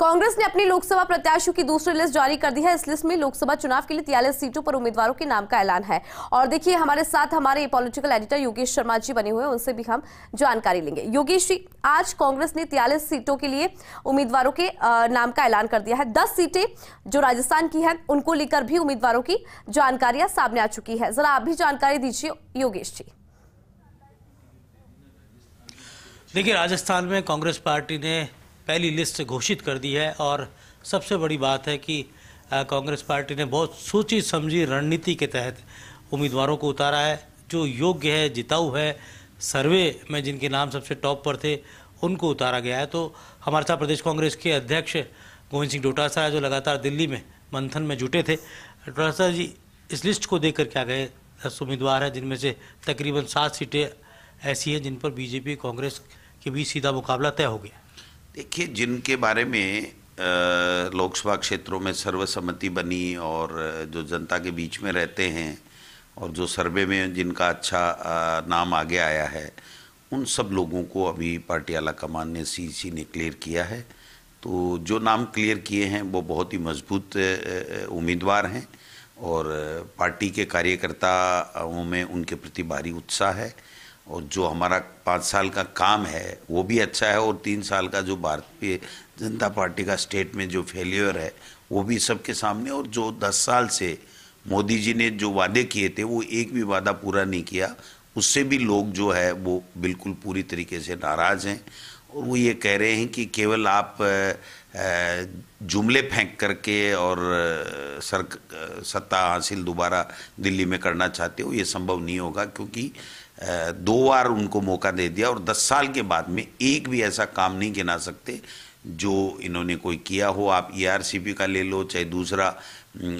कांग्रेस ने अपनी लोकसभा प्रत्याशियों की दूसरी लिस्ट जारी कर दी है इस लिस्ट में लोकसभा चुनाव के लिए तिरालीस सीटों पर उम्मीदवारों के नाम का ऐलान है और देखिए हमारे साथ हमारे पॉलिटिकल एडिटर योगेश शर्मा जी बने हुए हैं उनसे भी हम जानकारी लेंगे योगेश जी आज कांग्रेस ने तिरालीस सीटों के लिए उम्मीदवारों के नाम का ऐलान कर दिया है दस सीटें जो राजस्थान की है उनको लेकर भी उम्मीदवारों की जानकारियां सामने आ चुकी है जरा आप भी जानकारी दीजिए योगेश जी देखिए राजस्थान में कांग्रेस पार्टी ने पहली लिस्ट से घोषित कर दी है और सबसे बड़ी बात है कि कांग्रेस पार्टी ने बहुत सोची समझी रणनीति के तहत उम्मीदवारों को उतारा है जो योग्य है जिताऊ है सर्वे में जिनके नाम सबसे टॉप पर थे उनको उतारा गया है तो हमारे साथ प्रदेश कांग्रेस के अध्यक्ष गोविंद सिंह डोटासा जो लगातार दिल्ली में मंथन में जुटे थे डोटासा जी इस लिस्ट को देख कर क्या गए दस उम्मीदवार हैं जिनमें से तकरीबन सात सीटें ऐसी हैं जिन पर बीजेपी कांग्रेस के बीच सीधा मुकाबला तय हो गया देखिए जिनके बारे में लोकसभा क्षेत्रों में सर्वसम्मति बनी और जो जनता के बीच में रहते हैं और जो सर्वे में जिनका अच्छा नाम आगे आया है उन सब लोगों को अभी पार्टी आला कमान ने सी सी ने क्लियर किया है तो जो नाम क्लियर किए हैं वो बहुत ही मजबूत उम्मीदवार हैं और पार्टी के कार्यकर्ताओं में उनके प्रति भारी उत्साह है और जो हमारा पाँच साल का काम है वो भी अच्छा है और तीन साल का जो भारतीय जनता पार्टी का स्टेट में जो फेलियर है वो भी सबके सामने और जो दस साल से मोदी जी ने जो वादे किए थे वो एक भी वादा पूरा नहीं किया उससे भी लोग जो है वो बिल्कुल पूरी तरीके से नाराज़ हैं और वो ये कह रहे हैं कि केवल आप जुमले फेंक करके और सर सत्ता हासिल दोबारा दिल्ली में करना चाहते हो ये संभव नहीं होगा क्योंकि दो बार उनको मौका दे दिया और दस साल के बाद में एक भी ऐसा काम नहीं गिना सकते जो इन्होंने कोई किया हो आप ई e का ले लो चाहे दूसरा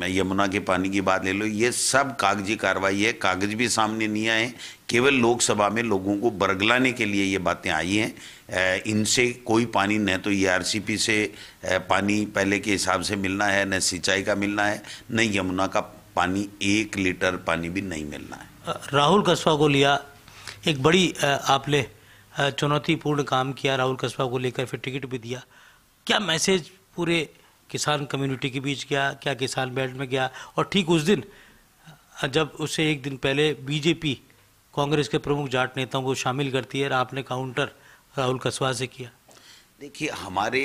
यमुना के पानी की बात ले लो ये सब कागजी कार्रवाई है कागज भी सामने नहीं आए केवल लोकसभा में लोगों को बरगलाने के लिए ये बातें आई हैं इनसे कोई पानी न तो ई e से पानी पहले के हिसाब से मिलना है न सिंचाई का मिलना है न यमुना का पानी एक लीटर पानी भी नहीं मिलना है राहुल कस्बा को लिया एक बड़ी आपने चुनौतीपूर्ण काम किया राहुल कस्बा को लेकर फिर टिकट भी दिया क्या मैसेज पूरे किसान कम्युनिटी के बीच गया क्या किसान बेल्ट में गया और ठीक उस दिन जब उससे एक दिन पहले बीजेपी कांग्रेस के प्रमुख जाट नेताओं को शामिल करती है और आपने काउंटर राहुल कस्बा से किया देखिए हमारे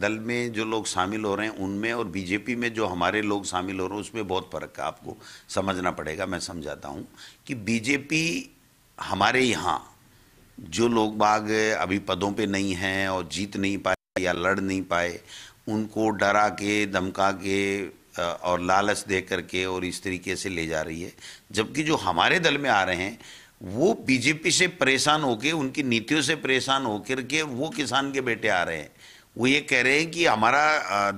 दल में जो लोग शामिल हो रहे हैं उनमें और बीजेपी में जो हमारे लोग शामिल हो रहे हैं उसमें बहुत फ़र्क है आपको समझना पड़ेगा मैं समझाता हूँ कि बीजेपी हमारे यहाँ जो लोग बाग अभी पदों पे नहीं हैं और जीत नहीं पाए या लड़ नहीं पाए उनको डरा के धमका के और लालच दे करके और इस तरीके से ले जा रही है जबकि जो हमारे दल में आ रहे हैं वो बीजेपी से परेशान होकर उनकी नीतियों से परेशान होकर के वो किसान के बेटे आ रहे हैं वो ये कह रहे हैं कि हमारा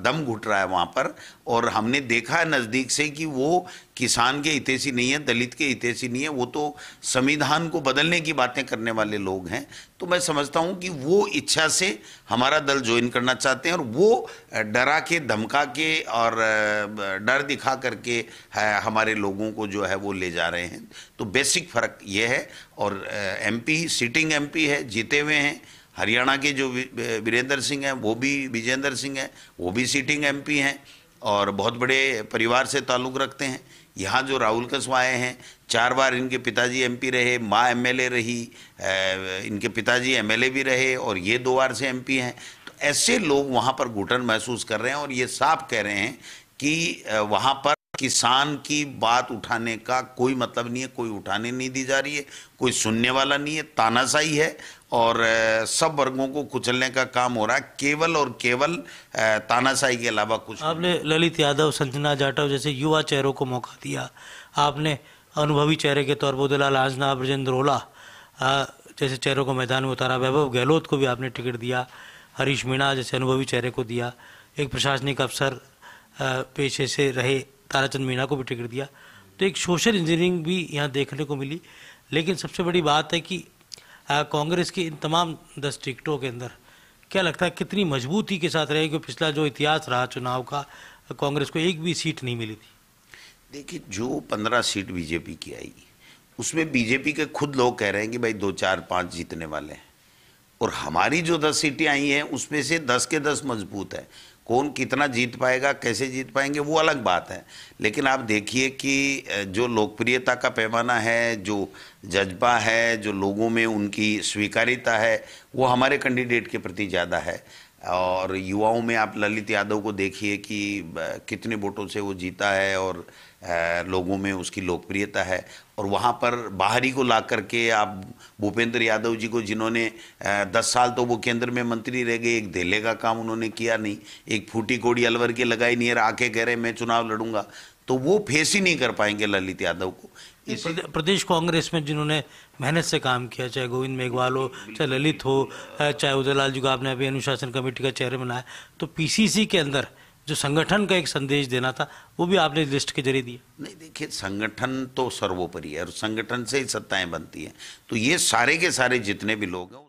दम घुट रहा है वहाँ पर और हमने देखा है नज़दीक से कि वो किसान के से नहीं है दलित के से नहीं है वो तो संविधान को बदलने की बातें करने वाले लोग हैं तो मैं समझता हूँ कि वो इच्छा से हमारा दल ज्वाइन करना चाहते हैं और वो डरा के धमका के और डर दिखा करके हमारे लोगों को जो है वो ले जा रहे हैं तो बेसिक फ़र्क ये है और एम सिटिंग एम है जीते हुए हैं हरियाणा के जो वीरेंद्र सिंह हैं वो भी विजेंद्र सिंह हैं वो भी सीटिंग एमपी हैं और बहुत बड़े परिवार से ताल्लुक़ रखते हैं यहाँ जो राहुल कसवाए हैं चार बार इनके पिताजी एमपी रहे माँ एमएलए रही इनके पिताजी एमएलए भी रहे और ये दो बार से एमपी हैं तो ऐसे लोग वहाँ पर घुटन महसूस कर रहे हैं और ये साफ कह रहे हैं कि वहाँ पर किसान की बात उठाने का कोई मतलब नहीं है कोई उठाने नहीं दी जा रही है कोई सुनने वाला नहीं है तानाशाही है और सब वर्गों को कुचलने का काम हो रहा है केवल और केवल तानाशाही के अलावा कुछ आपने ललित यादव संजना जाटव जैसे युवा चेहरों को मौका दिया आपने अनुभवी चेहरे के तौर पर दुलाल आजना ब्रजेंद्र ओला जैसे चेहरों को मैदान में उतारा वैभव गहलोत को भी आपने टिकट दिया हरीश मीणा जैसे अनुभवी चेहरे को दिया एक प्रशासनिक अफसर पेशे से रहे ताराचंद मीणा को भी टिकट दिया तो एक सोशल इंजीनियरिंग भी यहाँ देखने को मिली लेकिन सबसे बड़ी बात है कि कांग्रेस की इन तमाम दस टिकटों के अंदर क्या लगता है कितनी मजबूती के साथ क्योंकि पिछला जो इतिहास रहा चुनाव का कांग्रेस को एक भी सीट नहीं मिली थी देखिए जो पंद्रह सीट बीजेपी की आई उसमें बीजेपी के खुद लोग कह रहे हैं कि भाई दो चार पाँच जीतने वाले हैं और हमारी जो दस सीटें आई हैं उसमें से दस के दस मजबूत है कौन कितना जीत पाएगा कैसे जीत पाएंगे वो अलग बात है लेकिन आप देखिए कि जो लोकप्रियता का पैमाना है जो जज्बा है जो लोगों में उनकी स्वीकारिता है वो हमारे कैंडिडेट के प्रति ज़्यादा है और युवाओं में आप ललित यादव को देखिए कि कितने वोटों से वो जीता है और लोगों में उसकी लोकप्रियता है और वहाँ पर बाहरी को ला करके आप भूपेंद्र यादव जी को जिन्होंने दस साल तो वो केंद्र में मंत्री रह गए एक धेले का काम उन्होंने किया नहीं एक फूटी कोड़ी अलवर के लगाई नहीं आके कह रहे मैं चुनाव लड़ूंगा तो वो फेस ही नहीं कर पाएंगे ललित यादव को प्रदेश कांग्रेस में जिन्होंने मेहनत से काम किया चाहे गोविंद मेघवाल हो चाहे ललित हो चाहे उदयलाल जी को आपने अभी अनुशासन कमेटी का चेयरमैन बनाया तो पीसीसी के अंदर जो संगठन का एक संदेश देना था वो भी आपने लिस्ट के जरिए दिया नहीं देखिए संगठन तो सर्वोपरि है और संगठन से ही सत्ताएं बनती हैं तो ये सारे के सारे जितने भी लोग हैं